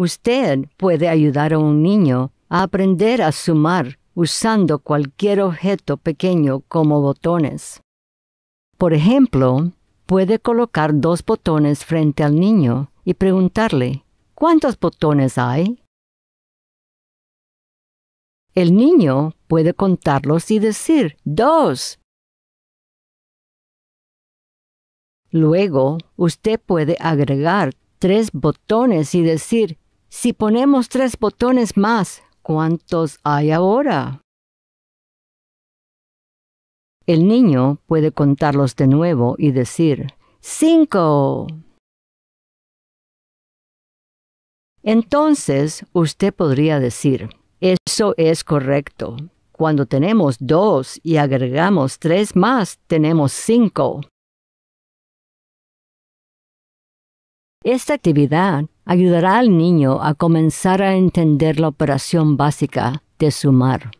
Usted puede ayudar a un niño a aprender a sumar usando cualquier objeto pequeño como botones. Por ejemplo, puede colocar dos botones frente al niño y preguntarle, ¿cuántos botones hay? El niño puede contarlos y decir, dos. Luego, usted puede agregar tres botones y decir, si ponemos tres botones más, ¿cuántos hay ahora? El niño puede contarlos de nuevo y decir, ¡Cinco! Entonces, usted podría decir, eso es correcto. Cuando tenemos dos y agregamos tres más, tenemos cinco. Esta actividad ayudará al niño a comenzar a entender la operación básica de sumar.